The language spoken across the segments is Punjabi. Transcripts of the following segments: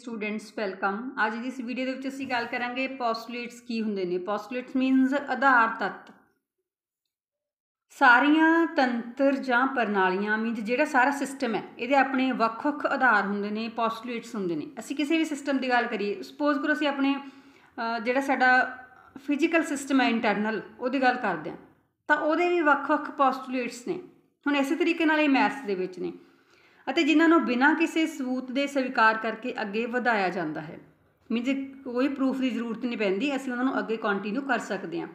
ਸਟੂਡੈਂਟਸ ਵੈਲਕਮ ਅੱਜ ਦੀ ਇਸ ਵੀਡੀਓ ਦੇ ਵਿੱਚ ਅਸੀਂ ਗੱਲ ਕਰਾਂਗੇ ਪੋਸਟੂਲੇਟਸ ਕੀ ਹੁੰਦੇ ਨੇ ਪੋਸਟੂਲੇਟਸ ਮੀਨਸ ਆਧਾਰ ਤੱਤ ਸਾਰੀਆਂ ਤੰਤਰ ਜਾਂ ਪ੍ਰਣਾਲੀਆਂ ਮੀਨਸ ਜਿਹੜਾ ਸਾਰਾ ਸਿਸਟਮ ਹੈ ਇਹਦੇ ਆਪਣੇ ਵੱਖ-ਵੱਖ ਆਧਾਰ ਹੁੰਦੇ ਨੇ ਪੋਸਟੂਲੇਟਸ ਹੁੰਦੇ ਨੇ ਅਸੀਂ ਕਿਸੇ ਵੀ ਸਿਸਟਮ ਦੀ ਗੱਲ ਕਰੀਏ ਸਪੋਜ਼ ਕਰੋ ਅਸੀਂ ਆਪਣੇ ਜਿਹੜਾ ਸਾਡਾ ਫਿਜ਼ੀਕਲ ਸਿਸਟਮ ਹੈ ਇੰਟਰਨਲ ਉਹਦੀ ਗੱਲ ਕਰਦੇ ਹਾਂ ਤਾਂ ਉਹਦੇ ਵੀ ਵੱਖ-ਵੱਖ ਪੋਸਟੂਲੇਟਸ ਨੇ ਹੁਣ ਇਸੇ ਤਰੀਕੇ ਨਾਲ ਇਹ ਮੈਥਸ ਦੇ ਵਿੱਚ ਨੇ ਅਤੇ ਜਿਨ੍ਹਾਂ ਨੂੰ ਬਿਨਾਂ ਕਿਸੇ ਸਬੂਤ ਦੇ ਸਵੀਕਾਰ ਕਰਕੇ ਅੱਗੇ ਵਧਾਇਆ ਜਾਂਦਾ ਹੈ ਮੀਨਜ਼ ਕੋਈ ਪ੍ਰੂਫ ਦੀ ਜ਼ਰੂਰਤ ਨਹੀਂ ਪੈਂਦੀ ਅਸੀਂ ਉਹਨਾਂ ਨੂੰ ਅੱਗੇ ਕੰਟੀਨਿਊ ਕਰ ਸਕਦੇ ਹਾਂ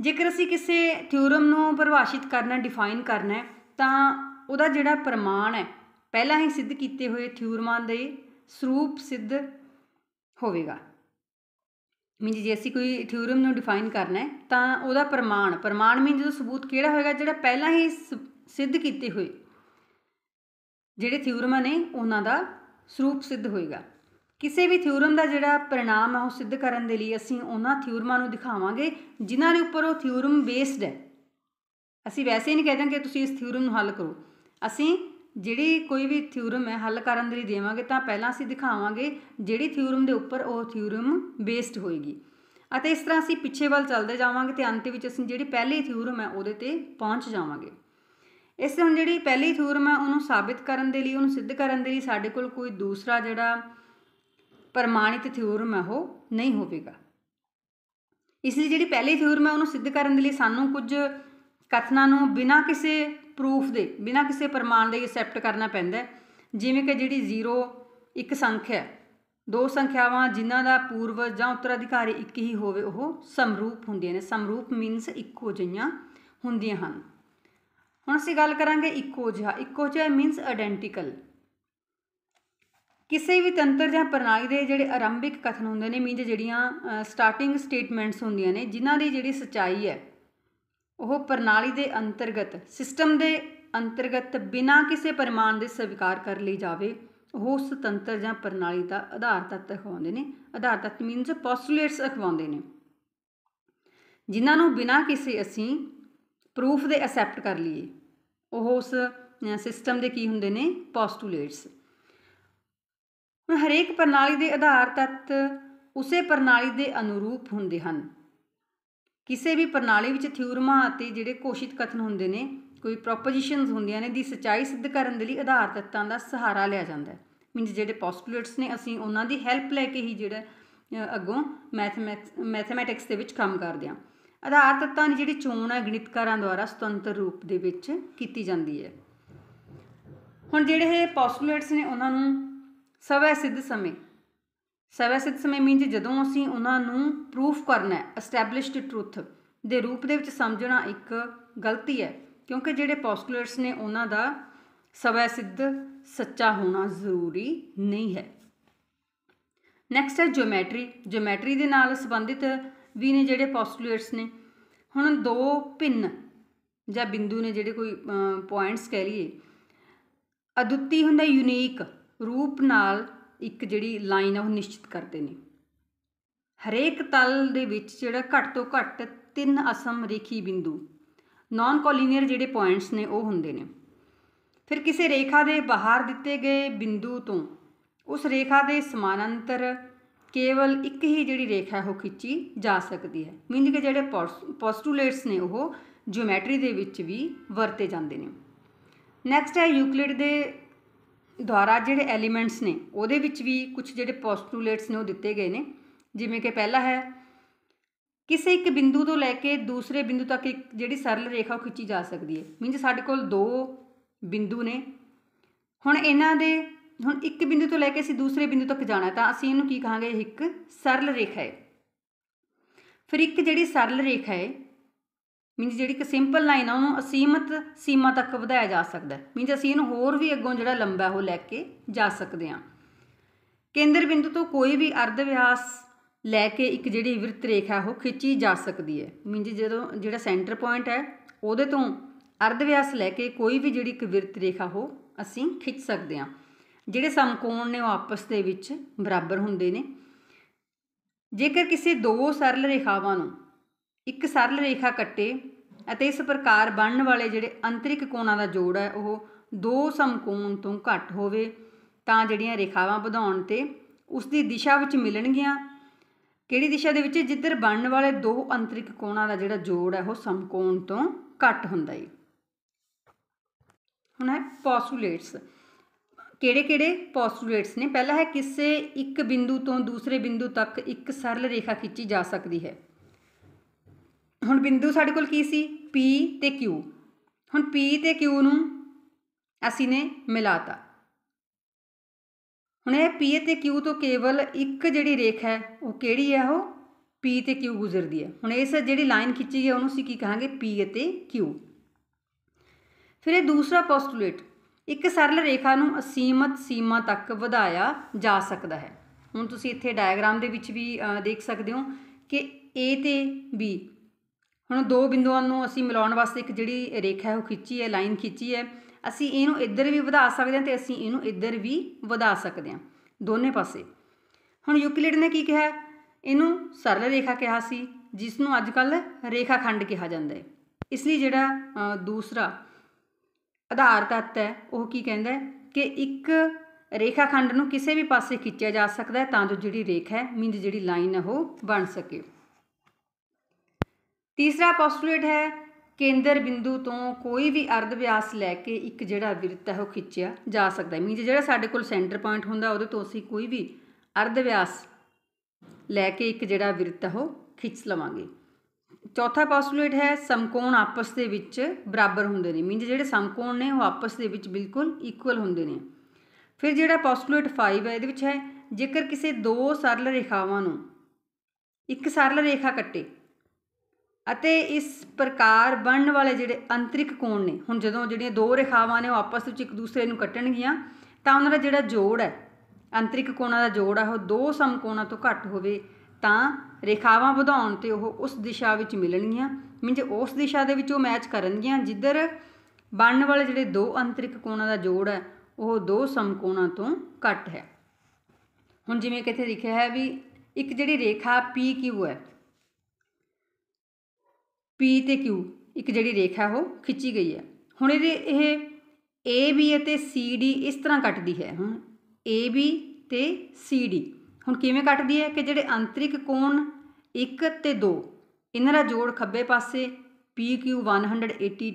ਜੇਕਰ ਅਸੀਂ ਕਿਸੇ ਥਿਉਰਮ ਨੂੰ ਪਰਿਭਾਸ਼ਿਤ ਕਰਨਾ ਡਿਫਾਈਨ ਕਰਨਾ ਹੈ ਤਾਂ ਉਹਦਾ ਜਿਹੜਾ ਪ੍ਰਮਾਣ ਹੈ ਪਹਿਲਾਂ ਹੀ ਸਿੱਧ ਕੀਤੇ ਹੋਏ ਥਿਊਰਮਾਂ ਦੇ ਸਰੂਪ ਸਿੱਧ ਹੋਵੇਗਾ ਮੀਨਜ਼ ਜੇ ਅਸੀਂ ਕੋਈ ਥਿਊਰਮ ਨੂੰ ਡਿਫਾਈਨ ਕਰਨਾ ਹੈ ਤਾਂ ਉਹਦਾ ਪ੍ਰਮਾਣ ਪ੍ਰਮਾਣ ਮੀਨਜ਼ ਜਦੋਂ ਸਬੂਤ ਕਿਹੜਾ ਹੋਏਗਾ ਜਿਹੜਾ ਪਹਿਲਾਂ ਹੀ ਸਿੱਧ ਕੀਤੇ ਹੋਏ ਜਿਹੜੇ ਥਿਉਰਮ ਨੇ ਉਹਨਾਂ ਦਾ ਸਰੂਪ ਸਿੱਧ ਹੋਏਗਾ ਕਿਸੇ ਵੀ ਥਿਊਰਮ ਦਾ ਜਿਹੜਾ ਪ੍ਰਣਾਮ ਆ ਉਹ ਸਿੱਧ ਕਰਨ ਦੇ ਲਈ ਅਸੀਂ ਉਹਨਾਂ ਥਿਊਰਮਾਂ ਨੂੰ ਦਿਖਾਵਾਂਗੇ ਜਿਨ੍ਹਾਂ ਦੇ ਉੱਪਰ ਉਹ ਥਿਊਰਮ ਬੇਸਡ ਹੈ ਅਸੀਂ ਵੈਸੇ ਹੀ ਨਹੀਂ ਕਹਿੰਦੇ ਕਿ ਤੁਸੀਂ ਇਸ ਥਿਊਰਮ ਨੂੰ ਹੱਲ ਕਰੋ ਅਸੀਂ ਜਿਹੜੀ ਕੋਈ ਵੀ ਥਿਊਰਮ ਹੈ ਹੱਲ ਕਰਨ ਦੇ ਲਈ ਦੇਵਾਂਗੇ ਤਾਂ ਪਹਿਲਾਂ ਅਸੀਂ ਦਿਖਾਵਾਂਗੇ ਜਿਹੜੀ ਥਿਊਰਮ ਦੇ ਉੱਪਰ ਉਹ ਥਿਊਰਮ ਬੇਸਡ ਹੋਏਗੀ ਅਤੇ ਇਸ ਤਰ੍ਹਾਂ ਅਸੀਂ ਪਿੱਛੇ ਵੱਲ ਚੱਲਦੇ ਜਾਵਾਂਗੇ ਤੇ ਅੰਤ ਵਿੱਚ ਅਸੀਂ ਜਿਹੜੀ ਪਹਿਲੀ ਥਿਊਰਮ ਹੈ ਉਹਦੇ ਤੇ ਪਹੁੰਚ ਜਾਵਾਂਗੇ ਇਸ ਹੁਣ ਜਿਹੜੀ ਪਹਿਲੀ ਥਿਊਰਮ ਆ ਉਹਨੂੰ ਸਾਬਿਤ ਕਰਨ ਦੇ ਲਈ ਉਹਨੂੰ ਸਿੱਧ ਕਰਨ ਦੇ ਲਈ ਸਾਡੇ ਕੋਲ ਕੋਈ ਦੂਸਰਾ ਜਿਹੜਾ ਪ੍ਰਮਾਣਿਤ ਥਿਊਰਮ ਹੈ ਉਹ ਨਹੀਂ ਹੋਵੇਗਾ ਇਸ ਲਈ ਜਿਹੜੀ ਪਹਿਲੀ ਥਿਊਰਮ ਹੈ ਉਹਨੂੰ ਸਿੱਧ ਕਰਨ ਦੇ ਲਈ ਸਾਨੂੰ ਕੁਝ ਕਥਨਾਂ ਨੂੰ ਬਿਨਾਂ ਕਿਸੇ ਪ੍ਰੂਫ ਦੇ ਬਿਨਾਂ ਕਿਸੇ ਪ੍ਰਮਾਣ ਦੇ ਐਕਸੈਪਟ ਕਰਨਾ ਪੈਂਦਾ ਜਿਵੇਂ ਕਿ ਜਿਹੜੀ ਜ਼ੀਰੋ ਇੱਕ ਸੰਖਿਆ ਦੋ ਸੰਖਿਆਵਾਂ ਜਿਨ੍ਹਾਂ ਦਾ ਪੂਰਵ ਜਾਂ ਉੱਤਰਾਧਿਕਾਰੀ ਇੱਕ ਹੀ ਹੋਵੇ ਉਹ ਸਮਰੂਪ ਹੁੰਦੀਆਂ ਨੇ ਸਮਰੂਪ ਮੀਨਸ ਇੱਕੋ ਜਿਹੀਆਂ ਹੁੰਦੀਆਂ ਹਨ ਹੁਣ ਅਸੀਂ ਗੱਲ ਕਰਾਂਗੇ ਇੱਕੋ ਜਿਹਾ ਇੱਕੋ ਜਿਹਾ ਮੀਨਸ ਆਇਡੈਂਟੀਕਲ ਕਿਸੇ ਵੀ ਤੰਤਰ ਜਾਂ ਪ੍ਰਣਾਲੀ ਦੇ ਜਿਹੜੇ ਆਰੰਭਿਕ ਕਥਨ ਹੁੰਦੇ ਨੇ ਮੀਨਸ ਜਿਹੜੀਆਂ ਸਟਾਰਟਿੰਗ ਸਟੇਟਮੈਂਟਸ ਹੁੰਦੀਆਂ ਨੇ ਜਿਨ੍ਹਾਂ ਦੀ ਜਿਹੜੀ ਸਚਾਈ ਹੈ ਉਹ ਪ੍ਰਣਾਲੀ ਦੇ ਅੰਤਰਗਤ ਸਿਸਟਮ ਦੇ ਅੰਤਰਗਤ ਬਿਨਾਂ ਕਿਸੇ ਪਰਮਾਨ ਦੇ ਸਵੀਕਾਰ ਕਰ ਲਈ ਜਾਵੇ ਉਹ ਸੁਤੰਤਰ ਜਾਂ ਪ੍ਰਣਾਲੀ ਦਾ ਆਧਾਰ ਤੱਤ ਅਖਵਾਉਂਦੇ ਨੇ ਆਧਾਰ ਤੱਤ ਮੀਨਸ ਪੋਸਟੂਲੇਟਸ ਅਖਵਾਉਂਦੇ ਨੇ ਜਿਨ੍ਹਾਂ ਨੂੰ ਬਿਨਾਂ ਕਿਸੇ ਅਸੀਂ ਪ੍ਰੂਫ ਦੇ ਅਸੈਪਟ ਕਰ ਲਈਏ ਉਹ ਉਸ ਸਿਸਟਮ ਦੇ ਕੀ ਹੁੰਦੇ ਨੇ ਪੋਸਟੂਲੇਟਸ ਹੁਣ ਹਰੇਕ ਪ੍ਰਣਾਲੀ ਦੇ ਆਧਾਰ ਤੱਤ ਉਸੇ ਪ੍ਰਣਾਲੀ ਦੇ ਅਨੁਰੂਪ ਹੁੰਦੇ ਹਨ ਕਿਸੇ ਵੀ ਪ੍ਰਣਾਲੀ ਵਿੱਚ ਥਿਊਰਮਾ ਅਤੇ ਜਿਹੜੇ ਕੋਸ਼ਿਤ ਕਥਨ ਹੁੰਦੇ ਨੇ ਕੋਈ ਪ੍ਰੋਪੋਜੀਸ਼ਨਸ ਹੁੰਦੀਆਂ ਨੇ ਦੀ ਸਚਾਈ ਸਿੱਧ ਕਰਨ ਦੇ ਲਈ ਆਧਾਰ ਤੱਤਾਂ ਦਾ ਸਹਾਰਾ ਲਿਆ ਜਾਂਦਾ ਹੈ ਮੀਨਸ ਜਿਹੜੇ ਪੋਸਟੂਲੇਟਸ ਨੇ ਅਸੀਂ ਉਹਨਾਂ ਦੀ ਹੈਲਪ ਲੈ ਕੇ ਹੀ ਜਿਹੜਾ ਅੱਗੋਂ ਮੈਥਮੈਟਿਕਸ ਦੇ ਵਿੱਚ ਕੰਮ ਕਰਦੇ ਹਾਂ ਆਧਾਰ ਤੱਤਾਂ ਦੀ ਜਿਹੜੀ ਚੋਣ ਹੈ ਗਣਿਤਕਾਰਾਂ ਦੁਆਰਾ ਸੁਤੰਤਰ ਰੂਪ ਦੇ ਵਿੱਚ ਕੀਤੀ ਜਾਂਦੀ ਹੈ ਹੁਣ ਜਿਹੜੇ ਇਹ ਪੋਸਟੂਲੇਟਸ ਨੇ ਉਹਨਾਂ ਨੂੰ ਸਵੈ ਸਿੱਧ ਸਮੇਂ ਸਵੈ ਸਿੱਧ ਸਮੇਂ ਮੀਨਸ ਜਦੋਂ ਅਸੀਂ ਉਹਨਾਂ ਨੂੰ ਪ੍ਰੂਫ ਕਰਨਾ ਹੈ ਐਸਟੈਬਲਿਸ਼ਡ ਟਰੂਥ ਦੇ ਰੂਪ ਦੇ ਵਿੱਚ ਸਮਝਣਾ ਇੱਕ ਗਲਤੀ ਹੈ ਕਿਉਂਕਿ ਜਿਹੜੇ ਪੋਸਟੂਲੇਟਸ ਨੇ ਉਹਨਾਂ ਦਾ ਸਵੈ ਸਿੱਧ ਸੱਚਾ ਹੋਣਾ ਜ਼ਰੂਰੀ ਨਹੀਂ ਹੈ ਨੈਕਸਟ ਹੈ ਜਿਓਮੈਟਰੀ ਜਿਓਮੈਟਰੀ ਦੇ ਨਾਲ ਸੰਬੰਧਿਤ ਵੀ ਨੇ ਜਿਹੜੇ ਪੋਸਟੂਲੇਟਸ ਨੇ ਹੁਣ ਦੋ ਭਿੰਨ ਜਾਂ ਬਿੰਦੂ ਨੇ ਜਿਹੜੇ ਕੋਈ ਪੁਆਇੰਟਸ ਕਹਿ ਲਈਏ ਅਦੁੱਤੀ ਹੁੰਦਾ ਯੂਨੀਕ ਰੂਪ ਨਾਲ ਇੱਕ ਜਿਹੜੀ ਲਾਈਨ ਆ ਉਹ ਨਿਸ਼ਚਿਤ ਕਰਦੇ ਨੇ ਹਰੇਕ ਤਲ ਦੇ ਵਿੱਚ ਜਿਹੜਾ ਘੱਟ ਤੋਂ ਘੱਟ ਤਿੰਨ ਅਸਮ ਰੇਖੀ ਬਿੰਦੂ ਨਾਨ ਕੋਲੀਨੀਅਰ ਜਿਹੜੇ ਪੁਆਇੰਟਸ ਨੇ ਉਹ ਹੁੰਦੇ ਨੇ ਫਿਰ ਕਿਸੇ ਰੇਖਾ ਦੇ ਬਾਹਰ ਦਿੱਤੇ ਗਏ ਬਿੰਦੂ ਤੋਂ ਉਸ ਰੇਖਾ ਦੇ ਸਮਾਨਾਂਤਰ ਕੇਵਲ ਇੱਕ ਹੀ ਜਿਹੜੀ ਰੇਖਾ ਉਹ ਖਿੱਚੀ ਜਾ ਸਕਦੀ ਹੈ ਮੀਨ ਕਿ ਜਿਹੜੇ ਪੋਸਟੂਲੇਟਸ ਨੇ ਉਹ ਜਿਓਮੈਟਰੀ ਦੇ ਵਿੱਚ ਵੀ ਵਰਤੇ ਜਾਂਦੇ ਨੇ ਨੈਕਸਟ ਹੈ ਯੂਕਲਿਡ ਦੇ ਦੁਆਰਾ ਜਿਹੜੇ ਐਲੀਮੈਂਟਸ ਨੇ ਉਹਦੇ ਵਿੱਚ ਵੀ ਕੁਝ ਜਿਹੜੇ ਪੋਸਟੂਲੇਟਸ ਨੇ ਉਹ ਦਿੱਤੇ ਗਏ ਨੇ ਜਿਵੇਂ ਕਿ ਪਹਿਲਾ ਹੈ ਕਿਸੇ ਇੱਕ ਬਿੰਦੂ ਤੋਂ ਲੈ ਕੇ ਦੂਸਰੇ ਬਿੰਦੂ ਤੱਕ ਇੱਕ ਜਿਹੜੀ ਸਰਲ ਰੇਖਾ ਖਿੱਚੀ ਜਾ ਸਕਦੀ ਹੈ ਮੀਨ ਸਾਡੇ ਕੋਲ ਦੋ ਬਿੰਦੂ ਨੇ ਹੁਣ ਇਹਨਾਂ ਦੇ ਹੁਣ ਇੱਕ ਬਿੰਦੂ ਤੋਂ ਲੈ ਕੇ ਅਸੀਂ ਦੂਸਰੇ ਬਿੰਦੂ ਤੱਕ ਜਾਣਾ ਤਾਂ ਅਸੀਂ ਇਹਨੂੰ ਕੀ ਕਹਾਂਗੇ ਇੱਕ ਸਰਲ ਰੇਖਾ ਹੈ ਫਿਰ ਇੱਕ ਜਿਹੜੀ ਸਰਲ ਰੇਖਾ ਹੈ ਮੀਨਸ ਜਿਹੜੀ ਇੱਕ ਸਿੰਪਲ ਲਾਈਨ ਆ ਉਹਨੂੰ ਅਸੀਮਤ ਸੀਮਾ ਤੱਕ ਵਧਾਇਆ ਜਾ ਸਕਦਾ ਮੀਨਸ ਅਸੀਂ ਇਹਨੂੰ ਹੋਰ ਵੀ ਅੱਗੋਂ ਜਿਹੜਾ ਲੰਬਾ ਉਹ ਲੈ ਕੇ ਜਾ ਸਕਦੇ ਹਾਂ ਕੇਂਦਰ ਬਿੰਦੂ ਤੋਂ ਕੋਈ ਵੀ ਅਰਧ ਵਿਆਸ ਲੈ ਕੇ ਇੱਕ ਜਿਹੜੀ ਵਿਰਤ ਰੇਖਾ ਉਹ ਖਿੱਚੀ ਜਾ ਸਕਦੀ ਹੈ ਮੀਨਸ ਜਦੋਂ ਜਿਹੜਾ ਸੈਂਟਰ ਪੁਆਇੰਟ ਹੈ ਉਹਦੇ ਤੋਂ ਅਰਧ ਵਿਆਸ ਲੈ ਕੇ ਕੋਈ ਵੀ ਜਿਹੜੀ ਇੱਕ ਵਿਰਤ ਰੇਖਾ ਉਹ ਅਸੀਂ ਖਿੱਚ ਸਕਦੇ ਹਾਂ ਜਿਹੜੇ ਸਮਕੋਣ ਨੇ ਉਹ ਆਪਸ ਦੇ ਵਿੱਚ ਬਰਾਬਰ ਹੁੰਦੇ ਨੇ ਜੇਕਰ ਕਿਸੇ ਦੋ ਸਰਲ ਰੇਖਾਵਾਂ ਨੂੰ ਇੱਕ ਸਰਲ ਰੇਖਾ ਕੱਟੇ ਅਤੇ ਇਸ ਪ੍ਰਕਾਰ ਬਣਨ ਵਾਲੇ ਜਿਹੜੇ ਅੰਤਰਿਕ ਕੋਣਾਂ ਦਾ ਜੋੜ ਹੈ ਉਹ ਦੋ ਸਮਕੋਣ ਤੋਂ ਘੱਟ ਹੋਵੇ ਤਾਂ ਜਿਹੜੀਆਂ ਰੇਖਾਵਾਂ ਵਧਾਉਣ ਤੇ ਉਸ ਦੀ ਦਿਸ਼ਾ ਵਿੱਚ ਮਿਲਣਗੀਆਂ ਕਿਹੜੀ ਦਿਸ਼ਾ ਦੇ ਵਿੱਚ ਜਿੱਧਰ ਬਣਨ ਵਾਲੇ ਦੋ ਅੰਤਰਿਕ ਕੋਣਾਂ ਦਾ ਜਿਹੜਾ ਜੋੜ ਹੈ ਉਹ ਸਮਕੋਣ ਤੋਂ ਘੱਟ ਹੁੰਦਾ ਹੈ ਹੁਣ ਹੈ ਪੋਸੂਲੇਟਸ ਕਿਹੜੇ-ਕਿਹੜੇ ਪੋਸਟੂਲੇਟਸ ਨੇ ਪਹਿਲਾ ਹੈ ਕਿਸੇ ਇੱਕ ਬਿੰਦੂ ਤੋਂ ਦੂਸਰੇ ਬਿੰਦੂ ਤੱਕ ਇੱਕ ਸਰਲ ਰੇਖਾ ਖਿੱਚੀ ਜਾ ਸਕਦੀ ਹੈ ਹੁਣ ਬਿੰਦੂ ਸਾਡੇ ਕੋਲ ਕੀ ਸੀ P ਤੇ Q ਹੁਣ P ਤੇ Q ਨੂੰ ਅਸੀਂ ਨੇ ਮਿਲਾਤਾ ਹੁਣ ਇਹ P ਤੇ Q ਤੋਂ ਕੇਵਲ ਇੱਕ ਜਿਹੜੀ ਰੇਖਾ ਹੈ ਉਹ ਕਿਹੜੀ ਹੈ ਉਹ P ਤੇ Q ਗੁਜ਼ਰਦੀ ਹੈ ਹੁਣ ਇਸ ਜਿਹੜੀ ਲਾਈਨ ਖਿੱਚੀ ਗਈ ਉਹਨੂੰ ਅਸੀਂ ਕੀ ਕਹਾਂਗੇ P ਅਤੇ Q ਫਿਰ ਇਹ ਦੂਸਰਾ ਪੋਸਟੂਲੇਟ ਇੱਕ ਸਰਲ ਰੇਖਾ ਨੂੰ ਅਸੀਮਤ ਸੀਮਾ ਤੱਕ ਵਧਾਇਆ ਜਾ ਸਕਦਾ ਹੈ ਹੁਣ ਤੁਸੀਂ ਇੱਥੇ ਡਾਇਆਗਰਾਮ ਦੇ ਵਿੱਚ ਵੀ ਦੇਖ ਸਕਦੇ ਹੋ ਕਿ A ਤੇ B ਹੁਣ ਦੋ ਬਿੰਦੂਆਂ ਨੂੰ ਅਸੀਂ ਮਿਲਾਉਣ ਵਾਸਤੇ ਇੱਕ ਜਿਹੜੀ ਰੇਖਾ ਹੈ ਉਹ ਖਿੱਚੀ ਹੈ ਲਾਈਨ ਖਿੱਚੀ ਹੈ ਅਸੀਂ ਇਹਨੂੰ ਇੱਧਰ ਵੀ ਵਧਾ ਸਕਦੇ ਹਾਂ ਤੇ ਅਸੀਂ ਇਹਨੂੰ ਇੱਧਰ ਵੀ ਵਧਾ ਸਕਦੇ ਹਾਂ ਦੋਨੇ ਪਾਸੇ ਹੁਣ ਯੂਕਲਿਡ ਨੇ ਕੀ ਕਿਹਾ ਇਹਨੂੰ ਸਰਲ ਰੇਖਾ ਕਿਹਾ ਸੀ ਜਿਸ ਨੂੰ ਅੱਜ ਕੱਲ ਰੇਖਾ ਖੰਡ ਕਿਹਾ ਜਾਂਦਾ ਹੈ ਇਸ ਲਈ ਜਿਹੜਾ ਦੂਸਰਾ ਆਧਾਰ ਤੱਤ ਹੈ ਉਹ ਕੀ ਕਹਿੰਦਾ ਹੈ ਕਿ ਇੱਕ ਰੇਖਾਖੰਡ ਨੂੰ ਕਿਸੇ ਵੀ ਪਾਸੇ ਖਿੱਚਿਆ ਜਾ ਸਕਦਾ ਹੈ ਤਾਂ ਜੋ ਜਿਹੜੀ ਰੇਖਾ ਹੈ ਮੀਨ ਜਿਹੜੀ ਲਾਈਨ ਹੈ ਉਹ ਬਣ ਸਕੇ ਤੀਸਰਾ ਪੋਸਟੂਲੇਟ ਹੈ ਕੇਂਦਰ ਬਿੰਦੂ ਤੋਂ ਕੋਈ ਵੀ ਅਰਧ ਵਿਆਸ ਲੈ ਕੇ ਇੱਕ ਜਿਹੜਾ ਵਿਰਤ ਹੈ ਉਹ ਖਿੱਚਿਆ ਜਾ ਸਕਦਾ ਹੈ ਮੀਨ ਜਿਹੜਾ ਸਾਡੇ ਕੋਲ ਸੈਂਟਰ ਪੁਆਇੰਟ ਹੁੰਦਾ ਉਹਦੇ ਤੋਂ ਅਸੀਂ ਕੋਈ ਵੀ ਅਰਧ ਵਿਆਸ ਲੈ ਕੇ ਇੱਕ ਜਿਹੜਾ ਵਿਰਤ ਹੈ ਉਹ ਖਿੱਚ ਲਵਾਂਗੇ ਚੌਥਾ ਪੋਸਟੂਲੇਟ ਹੈ ਸਮਕੋਣ ਆਪਸ ਦੇ ਵਿੱਚ ਬਰਾਬਰ ਹੁੰਦੇ ਨੇ ਮੀਨਜ ਜਿਹੜੇ ਸਮਕੋਣ ਨੇ ਉਹ ਆਪਸ ਦੇ ਵਿੱਚ ਬਿਲਕੁਲ ਇਕੁਅਲ ਹੁੰਦੇ ਨੇ ਫਿਰ ਜਿਹੜਾ ਪੋਸਟੂਲੇਟ 5 ਹੈ ਇਹਦੇ ਵਿੱਚ ਹੈ ਜੇਕਰ ਕਿਸੇ ਦੋ ਸਰਲ ਰੇਖਾਵਾਂ ਨੂੰ ਇੱਕ ਸਰਲ ਰੇਖਾ ਕੱਟੇ ਅਤੇ ਇਸ ਪ੍ਰਕਾਰ ਬਣਨ ਵਾਲੇ ਜਿਹੜੇ ਅੰਤਰਿਕ ਕੋਣ ਨੇ ਹੁਣ ਜਦੋਂ ਜਿਹੜੀਆਂ ਦੋ ਰੇਖਾਵਾਂ ਨੇ ਉਹ ਆਪਸ ਵਿੱਚ ਇੱਕ ਦੂਸਰੇ ਨੂੰ ਕੱਟਣਗੀਆਂ ਤਾਂ ਉਹਨਾਂ ਦਾ ਜਿਹੜਾ ਜੋੜ ਹੈ ਅੰਤਰਿਕ ਕੋਣਾਂ ਦਾ ਜੋੜ ਆ ਉਹ ਦੋ ਸਮਕੋਣਾਂ ਤੋਂ ਘੱਟ ਹੋਵੇ ਤਾਂ ਰੇਖਾਵਾਂ ਵਧਾਉਣ ਤੇ ਉਹ ਉਸ ਦਿਸ਼ਾ ਵਿੱਚ ਮਿਲਣਗੀਆਂ ਮੀਨਜ਼ ਉਸ ਦਿਸ਼ਾ ਦੇ ਵਿੱਚ ਉਹ ਮੈਚ ਕਰਨਗੀਆਂ ਜਿੱਧਰ ਬਣਨ ਵਾਲੇ ਜਿਹੜੇ ਦੋ ਅੰਤਰਿਕ ਕੋਣਾਂ ਦਾ ਜੋੜ ਹੈ ਉਹ ਦੋ ਸਮਕੋਣਾਂ ਤੋਂ ਘੱਟ ਹੈ ਹੁਣ ਜਿਵੇਂ ਕਿ ਇੱਥੇ ਲਿਖਿਆ ਹੈ ਵੀ ਇੱਕ ਜਿਹੜੀ ਰੇਖਾ PQ ਹੈ P ਤੇ Q ਇੱਕ ਜਿਹੜੀ ਰੇਖਾ ਉਹ ਖਿੱਚੀ ਗਈ ਹੈ ਹੁਣ ਇਹਦੇ ਇਹ AB ਅਤੇ CD ਇਸ ਤਰ੍ਹਾਂ ਕੱਟਦੀ ਹੈ ਹੁਣ AB ਤੇ CD ਹੁਣ ਕਿਵੇਂ ਕੱਟਦੀ ਹੈ ਕਿ ਜਿਹੜੇ ਅੰਤਰਿਕ ਕੋਣ 1 ਤੇ 2 ਇਹਨਾਂ ਦਾ ਜੋੜ ਖੱਬੇ ਪਾਸੇ PQ 180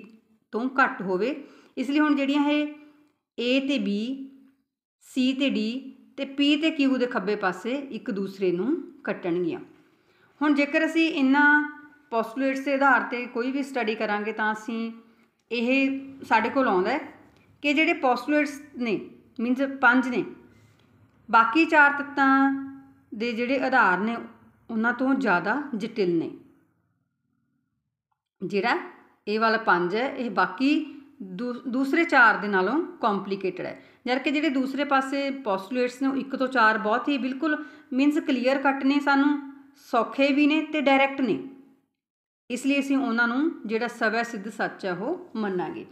ਤੋਂ ਘੱਟ ਹੋਵੇ ਇਸ ਲਈ ਹੁਣ ਜਿਹੜੀਆਂ ਇਹ A ਤੇ B C ਤੇ D ਤੇ P ਤੇ Q ਦੇ ਖੱਬੇ ਪਾਸੇ ਇੱਕ ਦੂਸਰੇ ਨੂੰ ਕੱਟਣਗੀਆਂ ਹੁਣ ਜੇਕਰ ਅਸੀਂ ਇਹਨਾਂ ਪੋਸਟੂਲੇਟਸ ਦੇ ਆਧਾਰ ਤੇ ਕੋਈ ਵੀ ਸਟੱਡੀ ਕਰਾਂਗੇ ਤਾਂ ਅਸੀਂ ਇਹ ਸਾਡੇ ਕੋਲ ਆਉਂਦਾ ਕਿ ਜਿਹੜੇ ਪੋਸਟੂਲੇਟਸ ਨੇ ਮੀਨਸ ਪੰਜ ਨੇ ਬਾਕੀ ਚਾਰ ਤੱਤਾਂ ਦੇ ਜਿਹੜੇ ਆਧਾਰ ਨੇ ਉਹਨਾਂ ਤੋਂ ਜ਼ਿਆਦਾ ਜਟਿਲ ਨੇ ਜਿਹੜਾ ਇਹ ਵਾਲਾ 5 ਹੈ ਇਹ ਬਾਕੀ ਦੂਸਰੇ 4 ਦੇ ਨਾਲੋਂ ਕੰਪਲਿਕੇਟਡ ਹੈ ਜਦ ਕਿ ਜਿਹੜੇ ਦੂਸਰੇ ਪਾਸੇ ਪੋਸਟੂਲੇਟਸ ਨੇ ਉਹ 1 ਤੋਂ 4 ਬਹੁਤ ਹੀ ਬਿਲਕੁਲ ਮੀਨਸ ਕਲੀਅਰ ਕੱਟ ਨੇ ਸਾਨੂੰ ਸੌਖੇ ਵੀ ਨੇ ਤੇ ਡਾਇਰੈਕਟ ਨੇ ਇਸ ਲਈ ਅਸੀਂ ਉਹਨਾਂ ਨੂੰ ਜਿਹੜਾ ਸਵੈ ਸਿੱਧ ਸੱਚ ਹੈ ਉਹ ਮੰਨਾਂਗੇ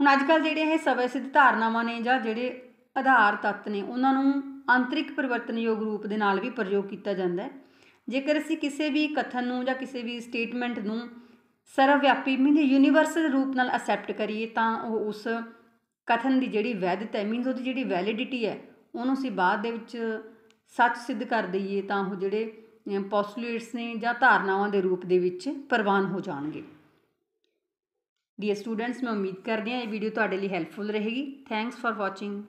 ਹੁਣ ਅੱਜ ਕੱਲ ਜਿਹੜੇ ਇਹ ਸਵੈ ਸਿੱਧ ਧਾਰਨਾਵਾਂ ਨੇ ਜਾਂ ਜਿਹੜੇ ਆਧਾਰ ਤੱਤ ਨੇ ਉਹਨਾਂ ਨੂੰ ਆਂਤਰਿਕ ਪਰਿਵਰਤਨਯੋਗ ਰੂਪ ਦੇ ਨਾਲ ਵੀ ਪ੍ਰਯੋਗ ਕੀਤਾ ਜਾਂਦਾ ਹੈ ਜੇਕਰ ਅਸੀਂ ਕਿਸੇ ਵੀ ਕਥਨ ਨੂੰ ਜਾਂ ਕਿਸੇ ਵੀ ਸਟੇਟਮੈਂਟ ਨੂੰ ਸਰਵਵਿਆਪੀ ਮੀਨ ਯੂਨੀਵਰਸਲ ਰੂਪ ਨਾਲ ਅਸੈਪਟ ਕਰੀਏ ਤਾਂ ਉਹ ਉਸ ਕਥਨ ਦੀ ਜਿਹੜੀ ਵੈਧਤਾ ਹੈ ਮੀਨਸ ਉਹਦੀ ਜਿਹੜੀ ਵੈਲਿਡਿਟੀ ਹੈ ਉਹਨੂੰ ਅਸੀਂ ਬਾਅਦ ਦੇ ਵਿੱਚ ਸੱਚ ਸਿੱਧ ਕਰ ਦਈਏ ਤਾਂ ਉਹ ਜਿਹੜੇ ਪੋਸਟੂਲੇਟਸ ਨੇ ਜਾਂ ਧਾਰਨਾਵਾਂ ਦੇ ਰੂਪ ਦੇ ਵਿੱਚ ਪ੍ਰਵਾਨ ਹੋ ਜਾਣਗੇ ਡੀਅਰ ਸਟੂਡੈਂਟਸ ਮੈਂ ਉਮੀਦ ਕਰਦੀ ਹਾਂ ਇਹ ਵੀਡੀਓ ਤੁਹਾਡੇ ਲਈ ਹੈਲਪਫੁਲ ਰਹੇਗੀ ਥੈਂਕਸ ਫਾਰ ਵਾਚਿੰਗ